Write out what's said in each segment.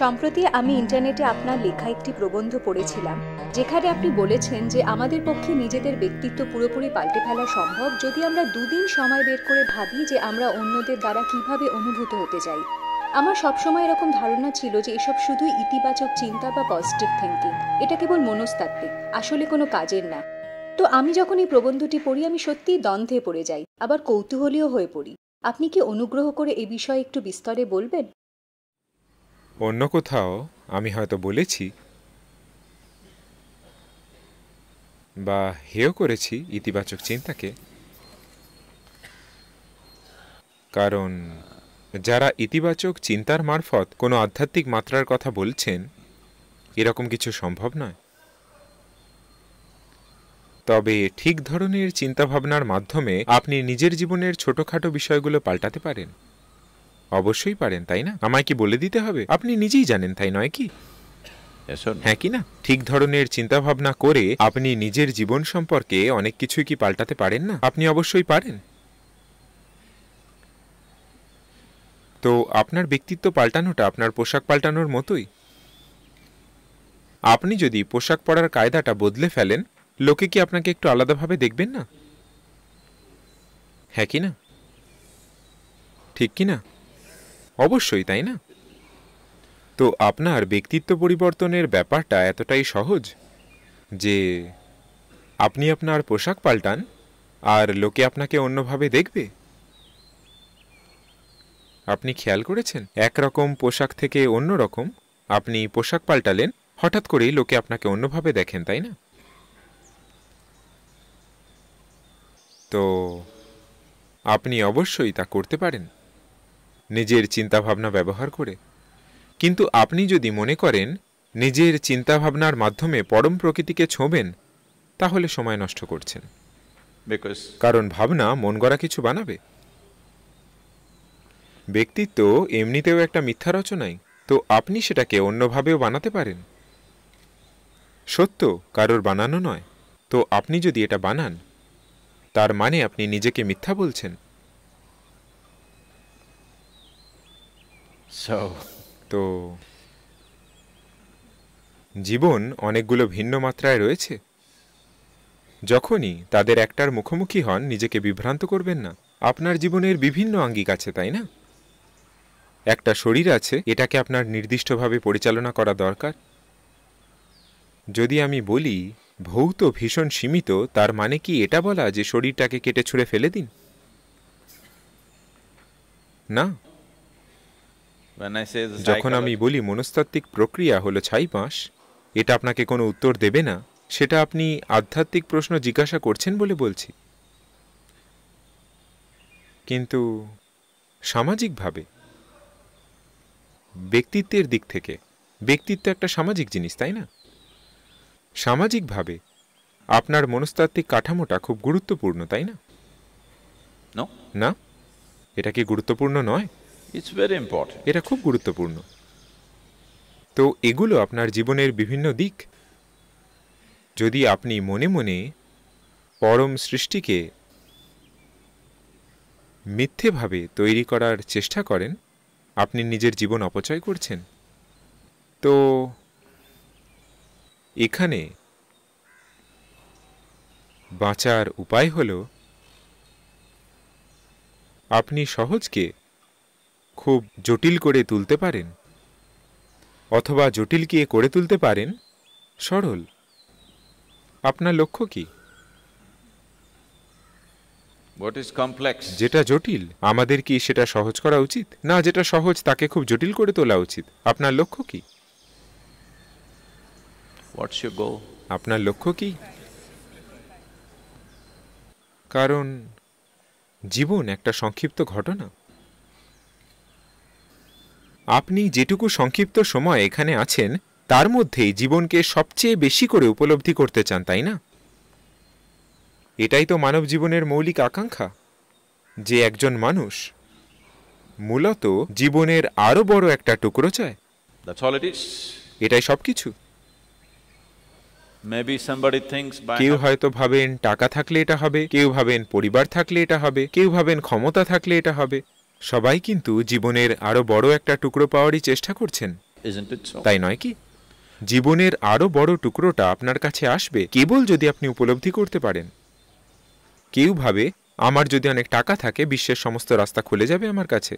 সম্প্রতি আমি ইন্টারনেটে আপনার লেখা একটি প্রবন্ধ পড়েছিলাম যেখানে আপনি বলেছেন যে আমাদের পক্ষে নিজেদের ব্যক্তিত্ব পুরোপুরি পাল্টে ফেলা সম্ভব যদি আমরা দুদিন সময় বের করে ভাবি যে আমরা অন্যদের দ্বারা কিভাবে অনুভূত হতে চাই আমার সবসময় এরকম ধারণা ছিল যে এসব শুধু ইতিবাচক চিন্তা বা পজিটিভ থিঙ্কিং এটা কেবল মনস্তাত্ত্বিক আসলে কোনো কাজের না তো আমি যখন এই প্রবন্ধটি পড়ি আমি সত্যিই দ্বন্দ্বে পড়ে যাই আবার কৌতূহলীয় হয়ে পড়ি আপনি কি অনুগ্রহ করে এ বিষয়ে একটু বিস্তারে বলবেন অন্য কোথাও আমি হয়তো বলেছি বা হেয় করেছি ইতিবাচক চিন্তাকে কারণ যারা ইতিবাচক চিন্তার মারফত কোনো আধ্যাত্মিক মাত্রার কথা বলছেন এরকম কিছু সম্ভব নয় তবে ঠিক ধরনের চিন্তাভাবনার মাধ্যমে আপনি নিজের জীবনের ছোটোখাটো বিষয়গুলো পাল্টাতে পারেন অবশ্যই পারেন তাই না আমায় কি বলে দিতে হবে আপনি নিজেই জানেন তাই নয় কি হ্যাঁ কি না ঠিক ধরনের চিন্তাভাবনা করে আপনি নিজের জীবন সম্পর্কে অনেক কিছুই কি পাল্টাতে পারেন না আপনি অবশ্যই পারেন তো আপনার ব্যক্তিত্ব পাল্টানোটা আপনার পোশাক পাল্টানোর মতোই আপনি যদি পোশাক পরার কায়দাটা বদলে ফেলেন লোকে কি আপনাকে একটু আলাদাভাবে দেখবেন না হ্যাঁ কি না ঠিক কি না অবশ্যই তাই না তো আপনার ব্যক্তিত্ব পরিবর্তনের ব্যাপারটা এতটাই সহজ যে আপনি আপনার পোশাক পাল্টান আর লোকে আপনাকে অন্যভাবে দেখবে আপনি খেয়াল করেছেন একরকম পোশাক থেকে অন্য রকম আপনি পোশাক পাল্টালেন হঠাৎ করেই লোকে আপনাকে অন্যভাবে দেখেন তাই না তো আপনি অবশ্যই তা করতে পারেন নিজের চিন্তাভাবনা ব্যবহার করে কিন্তু আপনি যদি মনে করেন নিজের চিন্তাভাবনার মাধ্যমে পরম প্রকৃতিকে ছোঁবেন তাহলে সময় নষ্ট করছেন কারণ ভাবনা মন গড়া কিছু বানাবে ব্যক্তিত্ব এমনিতেও একটা মিথ্যা রচনাই তো আপনি সেটাকে অন্যভাবেও বানাতে পারেন সত্য কারোর বানানো নয় তো আপনি যদি এটা বানান তার মানে আপনি নিজেকে মিথ্যা বলছেন তো জীবন অনেকগুলো ভিন্ন মাত্রায় রয়েছে যখনই তাদের একটার মুখোমুখি হন নিজেকে বিভ্রান্ত করবেন না আপনার জীবনের বিভিন্ন আঙ্গিক আছে তাই না একটা শরীর আছে এটাকে আপনার নির্দিষ্টভাবে পরিচালনা করা দরকার যদি আমি বলি ভৌত ভীষণ সীমিত তার মানে কি এটা বলা যে শরীরটাকে কেটে ছুঁড়ে ফেলে দিন না যখন আমি বলি মনস্তাত্ত্বিক প্রক্রিয়া হলো ছাই বাঁশ এটা আপনাকে কোনো উত্তর দেবে না সেটা আপনি আধ্যাত্মিক প্রশ্ন জিজ্ঞাসা করছেন বলে বলছি কিন্তু সামাজিকভাবে ব্যক্তিত্বের দিক থেকে ব্যক্তিত্ব একটা সামাজিক জিনিস তাই না সামাজিকভাবে আপনার মনস্তাত্ত্বিক কাঠামোটা খুব গুরুত্বপূর্ণ তাই না না এটা কি গুরুত্বপূর্ণ নয় এটা খুব গুরুত্বপূর্ণ তো এগুলো আপনার জীবনের বিভিন্ন দিক যদি আপনি মনে মনে পরম সৃষ্টিকে মিথ্যেভাবে তৈরি করার চেষ্টা করেন আপনি নিজের জীবন অপচয় করছেন তো এখানে বাঁচার উপায় হল আপনি সহজকে খুব জটিল করে তুলতে পারেন অথবা জটিল কি করে তুলতে পারেন সরল আপনার লক্ষ্য কি যেটা জটিল আমাদের কি সেটা সহজ করা উচিত না যেটা সহজ তাকে খুব জটিল করে তোলা উচিত আপনার লক্ষ্য কি আপনার লক্ষ্য কি কারণ জীবন একটা সংক্ষিপ্ত ঘটনা আপনি যেটুকু সংক্ষিপ্ত সময় এখানে আছেন তার মধ্যেই জীবনকে সবচেয়ে বেশি করে উপলব্ধি করতে চান তাই না এটাই তো মানব জীবনের মৌলিক আকাঙ্ক্ষা যে একজন মানুষ মূলত জীবনের আরও বড় একটা টুকরো চায় এটাই সব কিছু কেউ হয়তো ভাবেন টাকা থাকলে এটা হবে কেউ ভাবেন পরিবার থাকলে এটা হবে কেউ ভাবেন ক্ষমতা থাকলে এটা হবে সবাই কিন্তু জীবনের আরও বড় একটা টুকরো পাওয়ারই চেষ্টা করছেন তাই নয় কি জীবনের আরও বড় টুকরোটা আপনার কাছে আসবে কেবল যদি আপনি উপলব্ধি করতে পারেন কেউ ভাবে আমার যদি অনেক টাকা থাকে বিশ্বের সমস্ত রাস্তা খুলে যাবে আমার কাছে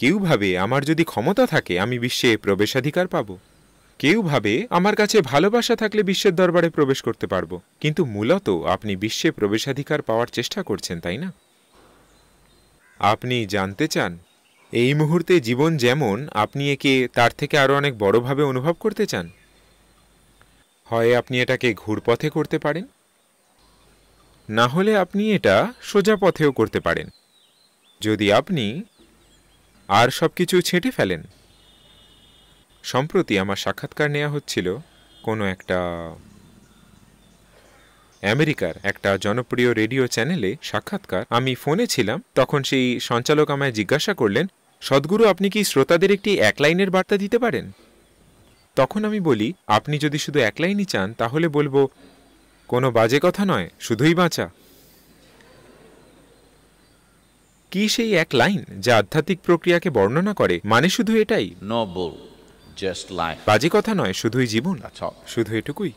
কেউ ভাবে আমার যদি ক্ষমতা থাকে আমি বিশ্বে প্রবেশাধিকার পাব কেউ ভাবে আমার কাছে ভালোবাসা থাকলে বিশ্বের দরবারে প্রবেশ করতে পারবো কিন্তু মূলত আপনি বিশ্বে প্রবেশাধিকার পাওয়ার চেষ্টা করছেন তাই না আপনি জানতে চান এই মুহূর্তে জীবন যেমন আপনি একে তার থেকে আরও অনেক বড়ভাবে অনুভব করতে চান হয় আপনি এটাকে ঘুরপথে করতে পারেন না হলে আপনি এটা সোজা পথেও করতে পারেন যদি আপনি আর সব কিছু ছেঁটে ফেলেন সম্প্রতি আমার সাক্ষাৎকার নেওয়া হচ্ছিল কোনো একটা আমেরিকার একটা জনপ্রিয় রেডিও চ্যানেলে সাক্ষাৎকার আমি ফোনে ছিলাম তখন সেই সঞ্চালক আমায় জিজ্ঞাসা করলেন সদ্গুরু আপনি কি শ্রোতাদের একটি এক লাইনের বার্তা দিতে পারেন তখন আমি বলি আপনি যদি শুধু এক লাইনই চান তাহলে বলবো কোনো বাজে কথা নয় শুধুই বাঁচা কি সেই এক লাইন যা আধ্যাত্মিক প্রক্রিয়াকে বর্ণনা করে মানে শুধু এটাই বাজে কথা নয় শুধুই জীবন শুধু এটুকুই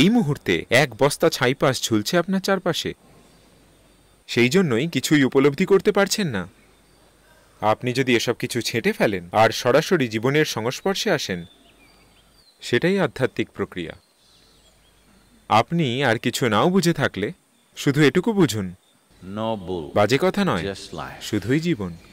এই মুহূর্তে এক বস্তা ছাইপাস ঝুলছে আপনার চারপাশে সেই জন্যই কিছুই উপলব্ধি করতে পারছেন না আপনি যদি এসব কিছু ছেঁটে ফেলেন আর সরাসরি জীবনের সংস্পর্শে আসেন সেটাই আধ্যাত্মিক প্রক্রিয়া আপনি আর কিছু নাও বুঝে থাকলে শুধু এটুকু বুঝুন বাজে কথা নয় শুধুই জীবন